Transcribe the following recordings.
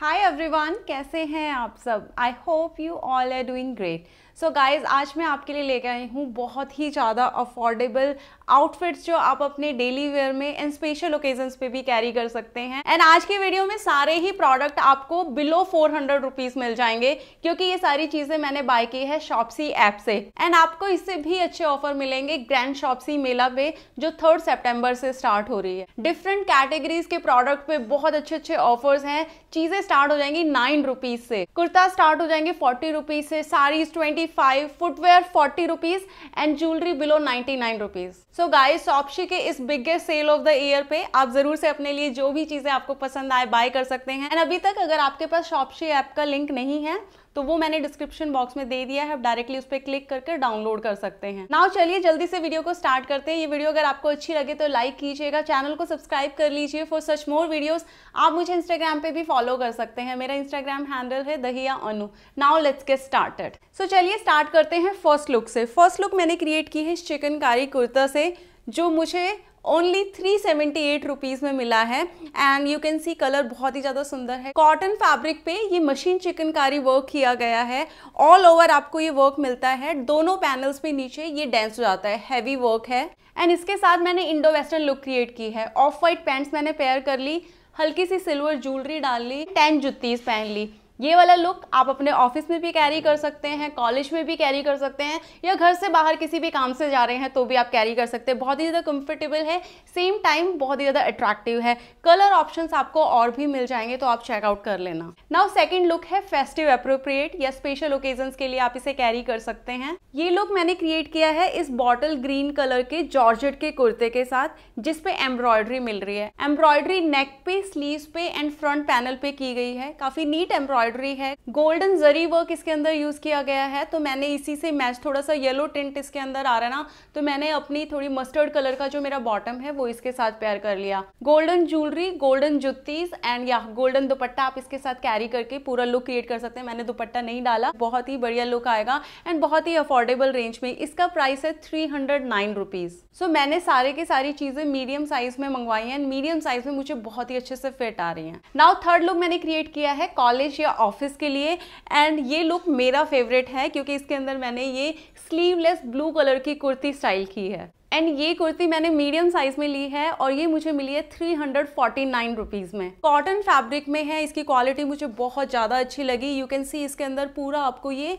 hi everyone कैसे हैं आप सब I hope you all are doing great so so guys आज मैं आपके लिए लेके आई हूँ बहुत ही ज़्यादा अफोर्डेबल आउटफिट्स जो आप अपने डेली वेयर में एंड स्पेशल ओकेजन्स पे भी कैरी कर सकते हैं एंड आज के वीडियो में सारे ही प्रोडक्ट आपको बिलो फोर हंड्रेड रुपीज़ मिल जाएंगे क्योंकि ये सारी चीज़ें मैंने बाय की है शॉपसी ऐप से एंड आपको इससे भी अच्छे ऑफर मिलेंगे ग्रैंड शॉपसी मेला पे जो थर्ड सेप्टेम्बर से स्टार्ट हो रही है डिफरेंट कैटेगरीज के प्रोडक्ट पे बहुत अच्छे अच्छे ऑफर्स हैं चीज़ें स्टार्ट हो जाएंगी नाइन रुपीज़ से कुर्ता स्टार्ट हो जाएंगे फोर्टी रुपीज़ से saris twenty five footwear forty rupees and jewellery below ninety nine rupees so guys Shopsy के इस biggest sale of the year पे आप जरूर से अपने लिए जो भी चीजें आपको पसंद आए बाय कर सकते हैं एंड अभी तक अगर आपके पास शॉपशी ऐप का लिंक नहीं है तो वो मैंने डिस्क्रिप्शन बॉक्स में दे दिया है आप डायरेक्टली उस पर क्लिक करके डाउनलोड कर सकते हैं नाउ चलिए जल्दी से वीडियो को स्टार्ट करते हैं ये वीडियो अगर आपको अच्छी लगे तो लाइक कीजिएगा चैनल को सब्सक्राइब कर लीजिए फॉर सच मोर वीडियोज आप मुझे इंस्टाग्राम पे भी फॉलो कर सकते हैं मेरा इंस्टाग्राम हैंडल है Dahiya Anu now let's get started so चलिए स्टार्ट करते हैं फर्स्ट लुक से फर्स्ट लुक मैंने क्रिएट की है इस चिकनकारी कुर्ता से जो मुझे only three seventy eight rupees में मिला है and you can see colour बहुत ही ज़्यादा सुंदर है कॉटन फैब्रिक पे ये मशीन चिकनकारी वर्क किया गया है ऑल ओवर आपको ये वर्क मिलता है दोनों पैनल्स पे नीचे ये डेंस हो जाता है हैवी वर्क है एंड इसके साथ मैंने इंडो वेस्टर्न लुक क्रिएट की है ऑफ वाइट पैंट्स मैंने पेयर कर ली हल्की सी सिल्वर ज्वेलरी डाल ली टेन जुत्तीस पहन ली ये वाला लुक आप अपने ऑफिस में भी कैरी कर सकते हैं कॉलेज में भी कैरी कर सकते हैं या घर से बाहर किसी भी काम से जा रहे हैं तो भी आप कैरी कर सकते हैं बहुत ही ज़्यादा कंफर्टेबल है सेम टाइम बहुत ही ज़्यादा अट्रैक्टिव है कलर ऑप्शन आपको और भी मिल जाएंगे तो आप चेकआउट कर लेना नाउ सेकेंड लुक है फेस्टिव अप्रोप्रिएट या स्पेशल ओकेजन के लिए आप इसे कैरी कर सकते हैं ये लुक मैंने क्रिएट किया है इस बॉटल ग्रीन कलर के जॉर्ज के कुर्ते के साथ जिसपे एम्ब्रॉयडरी मिल रही है एम्ब्रॉयडरी नेक पे स्लीव पे एंड फ्रंट पैनल पे की गई है काफी नीट एम्ब्रॉयडरी एम्ब्रॉयडरी है गोल्डन जरी वर्क इसके अंदर यूज किया गया है तो मैंने इसी से मैच थोड़ा सा येलो टिंट इसके अंदर आ रहा ना तो मैंने अपनी थोड़ी मस्टर्ड कलर का जो मेरा बॉटम है वो इसके साथ पेयर कर लिया golden jewellery golden juttis and या गोल्डन दुपट्टा आप इसके साथ कैरी करके पूरा लुक क्रिएट कर सकते हैं मैंने दुपट्टा नहीं डाला बहुत ही बढ़िया लुक आएगा एंड बहुत ही अफोर्डेबल रेंज में इसका प्राइस है three hundred nine rupees so मैंने सारे के सारी चीजें मीडियम साइज में मंगवाई है मीडियम साइज में मुझे बहुत ही अच्छे से फिट आ रही है नाउ थर्ड लुक मैंने क्रिएट किया है कॉलेज या ऑफिस के लिए एंड ये लुक मेरा फेवरेट है क्योंकि इसके अंदर मैंने ये स्लीवलेस ब्लू कलर की कुर्ती स्टाइल की है एंड ये कुर्ती मैंने मीडियम साइज में ली है और ये मुझे मिली है three hundred forty nine rupees में कॉटन फैब्रिक में है इसकी क्वालिटी मुझे बहुत ज़्यादा अच्छी लगी यू कैन सी इसके अंदर पूरा आपको ये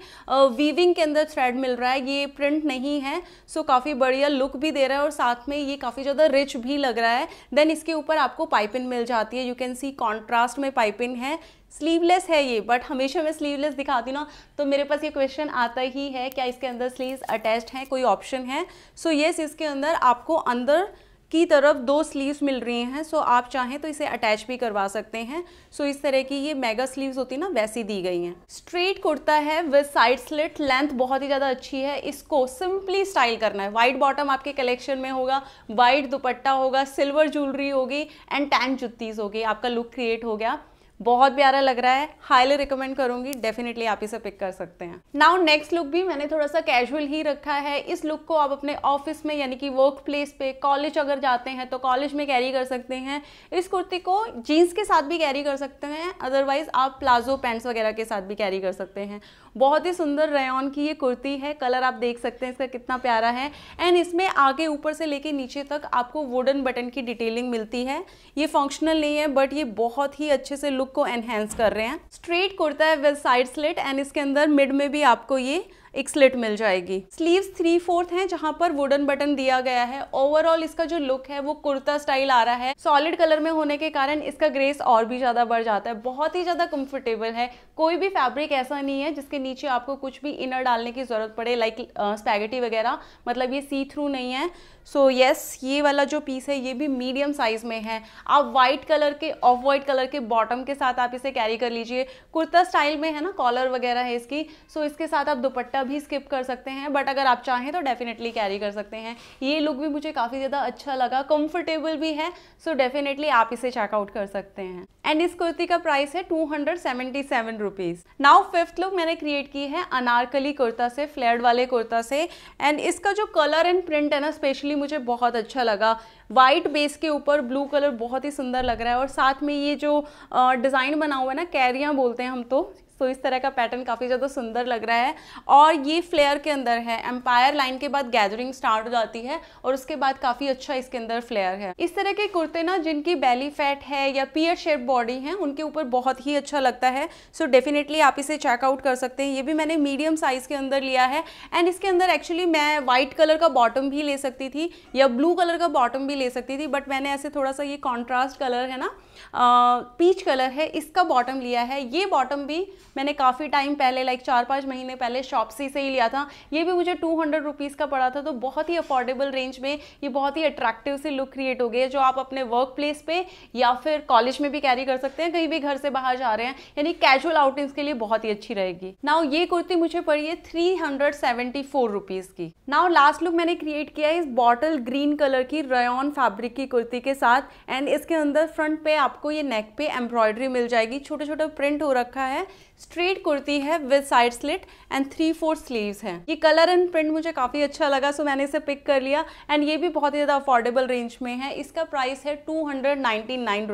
वीविंग के अंदर थ्रेड मिल रहा है ये प्रिंट नहीं है सो so काफ़ी बढ़िया लुक भी दे रहा है और साथ में ये काफ़ी ज़्यादा रिच भी लग रहा है देन इसके ऊपर आपको पाइपिन मिल जाती है यू कैन सी कॉन्ट्रास्ट में पाइपिन है स्लीवलेस है ये बट हमेशा मैं स्लीवलेस दिखाती ना तो मेरे पास ये क्वेश्चन आता ही है क्या इसके अंदर स्लीव अटैच्ड हैं कोई ऑप्शन है सो so, येस yes, इसके अंदर आपको अंदर की तरफ दो स्लीव्स मिल रही हैं सो so, आप चाहें तो इसे अटैच भी करवा सकते हैं सो so, इस तरह की ये मेगा स्लीव्स होती ना वैसी दी गई हैं स्ट्रेट कुर्ता है विद साइड स्लिट लेंथ बहुत ही ज़्यादा अच्छी है इसको सिंपली स्टाइल करना है वाइट बॉटम आपके कलेक्शन में होगा वाइट दुपट्टा होगा सिल्वर ज्वेलरी होगी एंड टैन जुत्तीज़ होगी आपका लुक क्रिएट हो गया बहुत प्यारा लग रहा है हाईली रिकमेंड करूंगी डेफिनेटली आप इसे पिक कर सकते हैं नाउ नेक्स्ट लुक भी मैंने थोड़ा सा कैजुअल ही रखा है इस लुक को आप अपने ऑफिस में यानी कि वर्क प्लेस पे कॉलेज अगर जाते हैं तो कॉलेज में कैरी कर सकते हैं इस कुर्ती को जीन्स के साथ भी कैरी कर सकते हैं अदरवाइज आप प्लाजो पैंट्स वगैरह के साथ भी कैरी कर सकते हैं बहुत ही सुंदर रेन की ये कुर्ती है कलर आप देख सकते हैं इसका कितना प्यारा है एंड इसमें आगे ऊपर से लेके नीचे तक आपको वुडन बटन की डिटेलिंग मिलती है ये फंक्शनल नहीं है बट ये बहुत ही अच्छे से लुक लुक को एनहेंस कर रहे हैं स्ट्रेट कुर्ता है विद साइड स्लिट एंड इसके अंदर मिड में भी आपको ये एक स्लिट मिल जाएगी स्लीव्स थ्री फोर्थ हैं जहां पर वुडन बटन दिया गया है ओवरऑल इसका जो लुक है वो कुर्ता स्टाइल आ रहा है सॉलिड कलर में होने के कारण इसका ग्रेस और भी ज़्यादा बढ़ जाता है बहुत ही ज़्यादा कंफर्टेबल है कोई भी फैब्रिक ऐसा नहीं है जिसके नीचे आपको कुछ भी इनर डालने की ज़रूरत पड़े लाइक स्पैगेटी वगैरह मतलब ये सी थ्रू नहीं है सो so, येस yes, ये वाला जो पीस है ये भी मीडियम साइज़ में है आप वाइट कलर के ऑफ वाइट कलर के बॉटम के साथ आप इसे कैरी कर लीजिए कुर्ता स्टाइल में है ना कॉलर वगैरह है इसकी सो so, इसके साथ आप दुपट्टा भी स्किप कर सकते हैं बट अगर आप चाहें तो डेफिनेटली कैरी कर सकते हैं ये लुक भी मुझे काफ़ी ज़्यादा अच्छा लगा कंफर्टेबल भी है सो so, डेफिनेटली आप इसे चेकआउट कर सकते हैं एंड इस कुर्ती का प्राइस है two hundred seventy seven rupees now fifth look मैंने क्रिएट की है अनारकली कुर्ता से फ्लेड वाले कुर्ता से एंड इसका जो कलर एंड प्रिंट है ना स्पेशली पर्टिकुलरली मुझे बहुत अच्छा लगा वाइट बेस के ऊपर ब्लू कलर बहुत ही सुंदर लग रहा है और साथ में ये जो डिज़ाइन बना हुआ है ना कैरियाँ बोलते हैं हम तो तो इस तरह का पैटर्न काफ़ी ज़्यादा सुंदर लग रहा है और ये फ्लेयर के अंदर है एम्पायर लाइन के बाद गैदरिंग स्टार्ट हो जाती है और उसके बाद काफ़ी अच्छा इसके अंदर फ्लेयर है इस तरह के कुर्ते ना जिनकी बैली फैट है या पियर शेप बॉडी है उनके ऊपर बहुत ही अच्छा लगता है सो डेफिनेटली आप इसे चेकआउट कर सकते हैं ये भी मैंने मीडियम साइज़ के अंदर लिया है एंड इसके अंदर एक्चुअली मैं वाइट कलर का बॉटम भी ले सकती थी या ब्लू कलर का बॉटम भी ले सकती थी बट मैंने ऐसे थोड़ा सा ये कॉन्ट्रास्ट कलर है ना पीच कलर है इसका बॉटम लिया है ये बॉटम भी मैंने काफ़ी टाइम पहले लाइक चार पाँच महीने पहले शॉपसी से ही लिया था ये भी मुझे टू हंड्रेड रुपीज़ का पड़ा था तो बहुत ही अफोर्डेबल रेंज में ये बहुत ही अट्रैक्टिव सी लुक क्रिएट हो गई है जो आप अपने वर्क प्लेस पे या फिर कॉलेज में भी कैरी कर सकते हैं कहीं भी घर से बाहर जा रहे हैं यानी कैजुअल आउटिंग्स के लिए बहुत ही अच्छी रहेगी नाउ ये कुर्ती मुझे पड़ी है three hundred seventy four rupees की नाउ लास्ट लुक मैंने क्रिएट किया है इस बॉटल ग्रीन कलर की रयॉन फैब्रिक की कुर्ती के साथ एंड इसके अंदर फ्रंट पे आप आपको ये नेक पे एम्ब्रॉयडरी मिल जाएगी छोटे छोटे प्रिंट हो रखा है स्ट्रेट कुर्ती है with side slit and three four sleeves हैं ये कलर एंड प्रिंट मुझे काफ़ी अच्छा लगा सो मैंने इसे पिक कर लिया एंड ये भी बहुत ही ज़्यादा अफोर्डेबल रेंज में है इसका प्राइस है टू हंड्रेड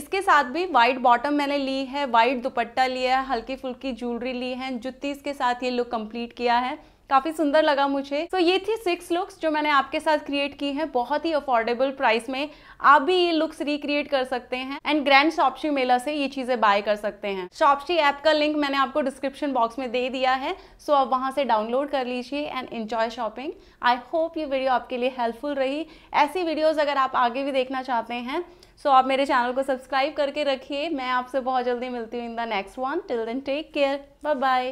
इसके साथ भी वाइट बॉटम मैंने ली है वाइट दुपट्टा लिया है हल्की फुल्की ज्वेलरी ली है जुत्ती इसके साथ ये लुक कम्प्लीट किया है काफ़ी सुंदर लगा मुझे तो so, ये थी सिक्स लुक्स जो मैंने आपके साथ क्रिएट की हैं बहुत ही अफोर्डेबल प्राइस में आप भी ये लुक्स रिक्रिएट कर सकते हैं एंड ग्रैंड शॉपशी मेला से ये चीज़ें बाय कर सकते हैं शॉपशी ऐप का लिंक मैंने आपको डिस्क्रिप्शन बॉक्स में दे दिया है सो so आप वहाँ से डाउनलोड कर लीजिए and enjoy shopping I hope ये वीडियो आपके लिए हेल्पफुल रही ऐसी वीडियोज़ अगर आप आगे भी देखना चाहते हैं सो so, आप मेरे चैनल को सब्सक्राइब करके रखिए मैं आपसे बहुत जल्दी मिलती हूँ in the next one till then take care bye bye